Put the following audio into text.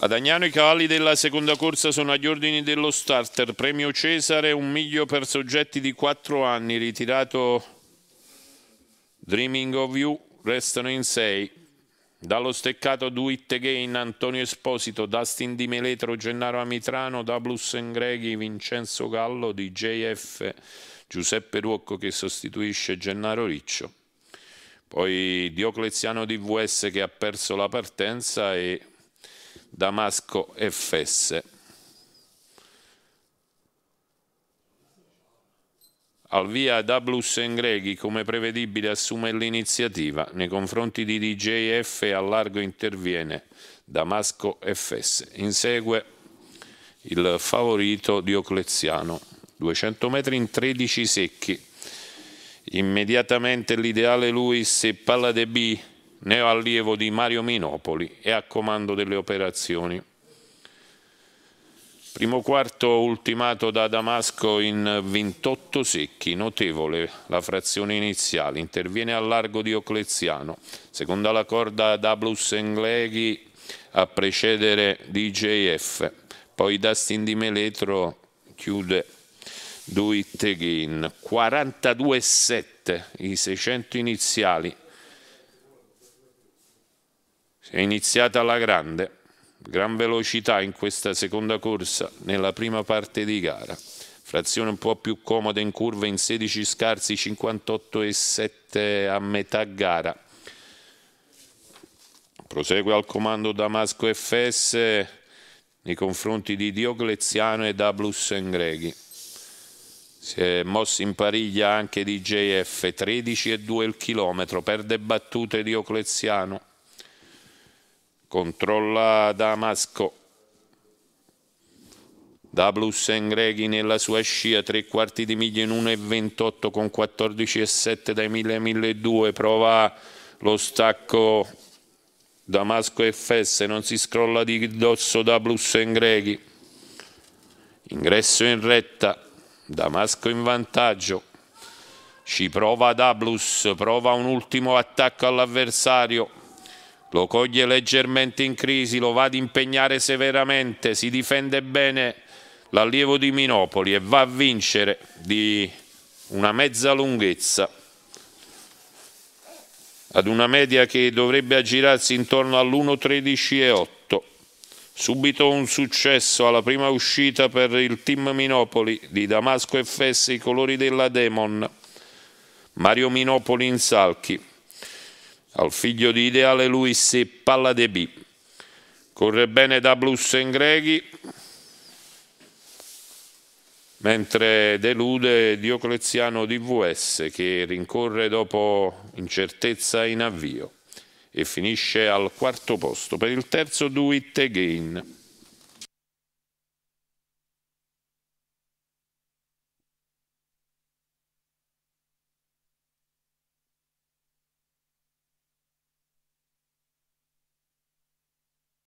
Ad Agnano i cavalli della seconda corsa sono agli ordini dello starter, premio Cesare, un miglio per soggetti di 4 anni, ritirato Dreaming of You, restano in 6. Dallo steccato Do It Again, Antonio Esposito, Dustin Di Meletro, Gennaro Amitrano, Dablus Engreghi, Vincenzo Gallo, DJF, Giuseppe Ruocco che sostituisce Gennaro Riccio. Poi Diocleziano DVS che ha perso la partenza e Damasco FS. Al via Dablus Engreghi, come prevedibile, assume l'iniziativa. Nei confronti di DJF a largo interviene Damasco FS. Insegue il favorito Diocleziano. 200 metri in 13 secchi. Immediatamente l'ideale Luis e Palla de B neoallievo di Mario Minopoli e a comando delle operazioni. Primo quarto ultimato da Damasco in 28 secchi, notevole la frazione iniziale, interviene a largo di Ocleziano, seconda la corda da Blues Engleghi a precedere DJF, poi Dustin Di Meletro chiude Do It Again, 42-7 i 600 iniziali, si è iniziata alla grande, gran velocità in questa seconda corsa nella prima parte di gara. Frazione un po' più comoda in curva in 16 scarsi, 58,7 a metà gara. Prosegue al comando Damasco FS nei confronti di Diocleziano e Dablus Engreghi. Si è mosso in pariglia anche di JF, 13,2 il chilometro, perde battute Diocleziano controlla Damasco. Dablus e Greghi nella sua scia, tre quarti di miglio in 1,28 con 14,7 dai 1000 ai 1200, prova lo stacco Damasco FS, non si scrolla di dosso Dablus e Greghi. Ingresso in retta, Damasco in vantaggio. Ci prova Dablus, prova un ultimo attacco all'avversario lo coglie leggermente in crisi, lo va ad impegnare severamente, si difende bene l'allievo di Minopoli e va a vincere di una mezza lunghezza ad una media che dovrebbe aggirarsi intorno all'1.13,8. Subito un successo alla prima uscita per il team Minopoli di Damasco FS, i colori della Demon. Mario Minopoli in salchi. Al figlio di Ideale Luis e Palladebi. Corre bene da Blues in Greghi, mentre delude Diocleziano DVS che rincorre dopo incertezza in avvio e finisce al quarto posto per il terzo Do It Again.